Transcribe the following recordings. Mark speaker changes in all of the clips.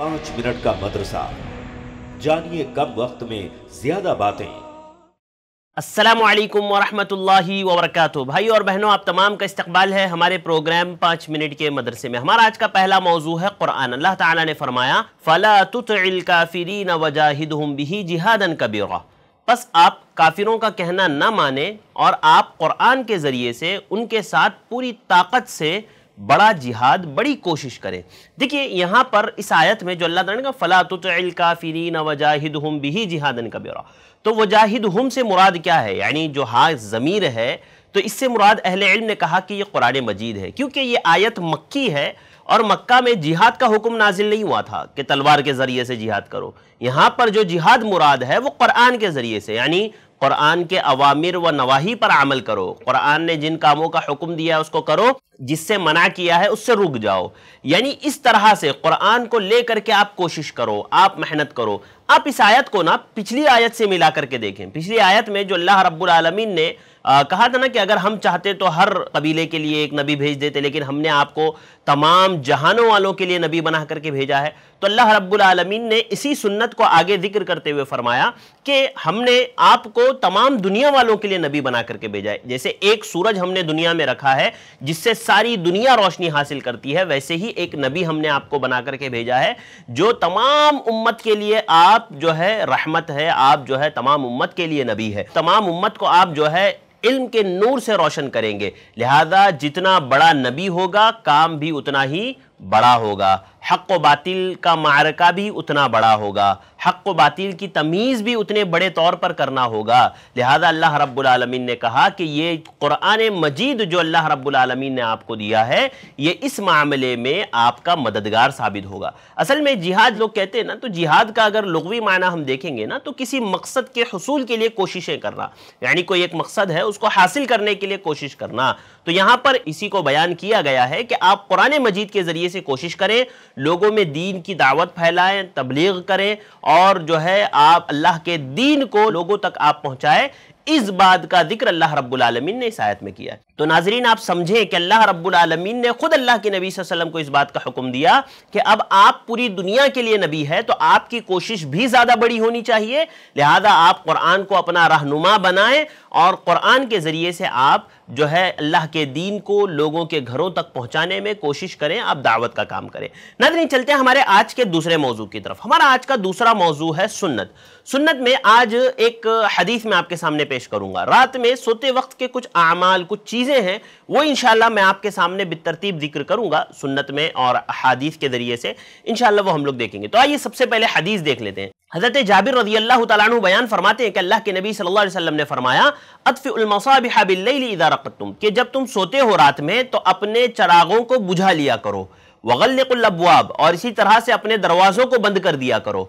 Speaker 1: पांच मिनट का मदरसा जानिए कम वक्त में ज्यादा बातें असलम वरहमतुल्लाहि वबरकatuh भाई और बहनों आप तमाम का इस्तकबाल है हमारे प्रोग्राम पाँच मिनट के मदरसे में हमारा आज का पहला मौजू है कुरान अल्लाह ताला ने फरमाया फ़ला तुतिल तुतफ़रीन वजाहिद बिही जिहादन कबीरा बस आप काफिरों का कहना ना माने और आप कुरान के ज़रिए से उनके साथ पूरी ताकत से बड़ा जिहाद बड़ी कोशिश करें देखिए यहाँ पर इस आयत में जो अल्लाह ताला का फ़ला काफिरीन वजाहिद हम भी जिहादन ब्यौरा तो वजाहिद हम से मुराद क्या है यानी जो हा ज़मीर है तो इससे मुराद अहल इल्म ने कहा कि ये कुरान मजीद है क्योंकि ये आयत मक्की है और मक्का में जिहाद का हुक्म नाजिल नहीं हुआ था कि तलवार के ज़रिए से जिहाद करो यहाँ पर जो जिहाद मुराद है वो कुरान के ज़रिए से यानी कुरान के अवामिर व नवाही पर अमल करो कुरान ने जिन कामों का हुक्म दिया है उसको करो जिससे मना किया है उससे रुक जाओ यानी इस तरह से कुरान को लेकर के आप कोशिश करो आप मेहनत करो आप इस आयत को ना पिछली आयत से मिला करके देखें पिछली आयत में जो अल्लाह रब्बुल आलमीन ने आ, कहा था ना कि अगर हम चाहते तो हर कबीले के लिए एक नबी भेज देते लेकिन हमने आपको तमाम जहानों वालों के लिए नबी बना करके भेजा है तो अल्लाह रब्बुल आलमीन ने इसी सुन्नत को आगे जिक्र करते हुए फरमाया कि हमने आपको तमाम दुनिया वालों के लिए नबी बना करके भेजा है जैसे एक सूरज हमने दुनिया में रखा है जिससे सारी दुनिया रोशनी हासिल करती है वैसे ही एक नबी हमने आपको बना करके भेजा है जो तमाम उम्मत के लिए आप आप जो है रहमत है आप जो है तमाम उम्मत के लिए नबी है तमाम उम्मत को आप जो है इल्म के नूर से रोशन करेंगे लिहाजा जितना बड़ा नबी होगा काम भी उतना ही बड़ा होगा हक व बातिल का मारका भी उतना बड़ा होगा हक व बातिल की तमीज़ भी उतने बड़े तौर पर करना होगा लिहाजा अल्लाह रब्लमिन ने कहा कि ये क़ुरान मजीद जो अल्लाह रब्लमिन ने आपको दिया है ये इस मामले में आपका मददगार साबित होगा असल में जिहाद लोग कहते हैं ना तो जिहाद का अगर लगवी माना हम देखेंगे ना तो किसी मकसद के हसूल के लिए कोशिशें करना यानी कोई एक मकसद है उसको हासिल करने के लिए कोशिश करना तो यहाँ पर इसी को बयान किया गया है कि आप कुरान मजीद के ज़रिए से कोशिश करें लोगों में दीन की दावत फैलाएं तबलीग करें और जो है आप अल्लाह के दीन को लोगों तक आप पहुंचाए इस बात का जिक्र अल्लाह रब्बुल आलमीन ने इस आयत में किया है तो नाजरीन आप समझें कि अल्लाह रब्बुल आलमीन ने खुद अल्लाह के नबी वसल्लम को इस बात का हुक्म दिया कि अब आप पूरी दुनिया के लिए नबी है तो आपकी कोशिश भी ज़्यादा बड़ी होनी चाहिए लिहाजा आप कुरान को अपना रहनुमा बनाएं और क़ुरान के ज़रिए से आप जो है अल्लाह के दीन को लोगों के घरों तक पहुंचाने में कोशिश करें आप दावत का काम करें नहीं चलते हैं हमारे आज के दूसरे मौजू की तरफ हमारा आज का दूसरा मौजू है सुन्नत सुन्नत में आज एक हदीस में आपके सामने पेश करूंगा रात में सोते वक्त के कुछ अमाल कुछ चीज़ें हैं वो इन मैं आपके सामने बेतरतीब जिक्र करूंगा सुन्नत में और हदीस के ज़रिए से इन वो हम लोग देखेंगे तो आइए सबसे पहले हदीस देख लेते हैं हज़रत जाबिर रजी अल्लाह तु बयान फरमाते हैं कि अल्लाह के नबी सल्लल्लाहु अलैहि वसल्लम ने फरमाया अतफ़िलमसाबिल्लारकतुम कि जब तुम सोते हो रात में तो अपने चरागों को बुझा लिया करो वगलकुल्लबवाब और इसी तरह से अपने दरवाज़ों को बंद कर दिया करो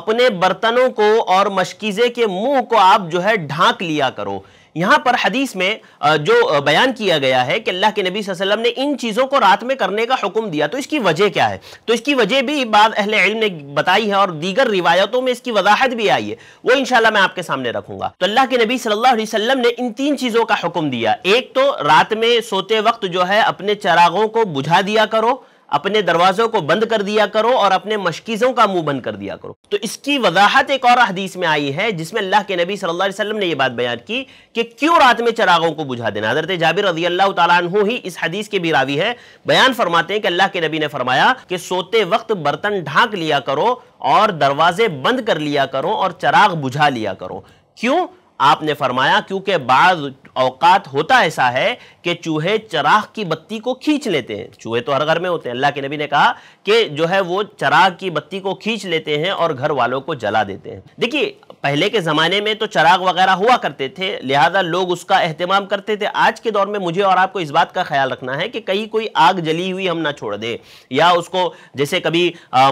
Speaker 1: अपने बर्तनों को और मशकीज़े के मुंह को आप जो है ढांक लिया करो यहाँ पर हदीस में जो बयान किया गया है कि अल्लाह के नबी वसल्लम ने इन चीज़ों को रात में करने का हुक्म दिया तो इसकी वजह क्या है तो इसकी वजह भी बाद अहल इल्म ने बताई है और दीगर रिवायतों में इसकी वजाहत भी आई है वो इनशाला मैं आपके सामने रखूंगा तो अल्लाह के नबी सल्लल्लाहु ने इन तीन चीज़ों का हुक्म दिया एक तो रात में सोते वक्त जो है अपने चरागों को बुझा दिया करो अपने दरवाजों को बंद कर दिया करो और अपने मशकीज़ों का मुंह बंद कर दिया करो तो इसकी वजाहत एक और हदीस में आई है जिसमें अल्लाह के नबी सल्लल्लाहु अलैहि वसल्लम ने यह बात बयान की कि क्यों रात में चरागों को बुझा देना हजरत जाबिर रजी अल्लाह तु ही इस हदीस के भी रावी है बयान फरमाते हैं कि अल्लाह के नबी ने फरमाया कि सोते वक्त बर्तन ढांक लिया करो और दरवाजे बंद कर लिया करो और चराग बुझा लिया करो क्यों आपने फरमाया क्योंकि बाद औकात होता ऐसा है कि चूहे चराह की बत्ती को खींच लेते हैं चूहे तो हर घर में होते हैं अल्लाह के नबी ने कहा कि जो है वो चराग की बत्ती को खींच लेते हैं और घर वालों को जला देते हैं देखिए पहले के ज़माने में तो चराग वगैरह हुआ करते थे लिहाजा लोग उसका अहतमाम करते थे आज के दौर में मुझे और आपको इस बात का ख्याल रखना है कि कहीं कोई आग जली हुई हम ना छोड़ दें या उसको जैसे कभी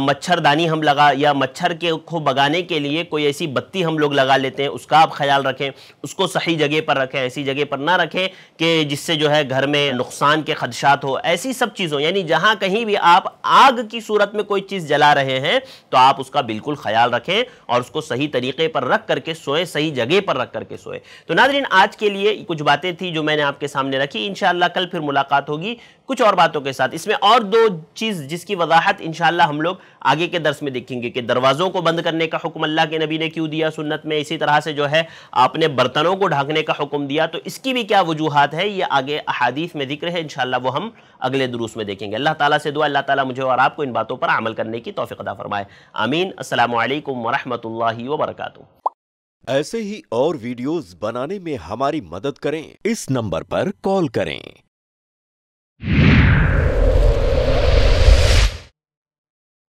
Speaker 1: मच्छरदानी हम लगा या मच्छर के को भगाने के लिए कोई ऐसी बत्ती हम लोग लगा लेते हैं उसका आप ख्याल रखें उसको सही जगह पर रखें ऐसी जगह जगह पर ना रखें कि जिससे जो है घर में नुकसान के खदशात हो ऐसी सब चीज़ों यानी जहाँ कहीं भी आप आग की सूरत में कोई चीज़ जला रहे हैं तो आप उसका बिल्कुल ख्याल रखें और उसको सही तरीके पर रख करके सोए सही जगह पर रख करके सोए तो नादरीन आज के लिए कुछ बातें थी जो मैंने आपके सामने रखी इन कल फिर मुलाकात होगी कुछ और बातों के साथ इसमें और दो चीज़ जिसकी वजाहत इन हम लोग आगे के दर्स में देखेंगे कि दरवाज़ों को बंद करने का हुक्म अल्लाह के नबी ने क्यों दिया सुन्नत में इसी तरह से जो है आपने बर्तनों को ढांकने का हुक्म दिया तो इसकी भी क्या वजूहत है ये आगे अहादीफ में जिक्र है इंशाल्लाह वो हम अगले दुरूस में देखेंगे अल्लाह ताला से दुआ अल्लाह ताला मुझे और आपको इन बातों पर अमल करने की तोफ़ी अदा फरमाए आमीन असलकम वरहमल वबरक ऐसे ही और वीडियोस बनाने में हमारी मदद करें इस नंबर पर कॉल करें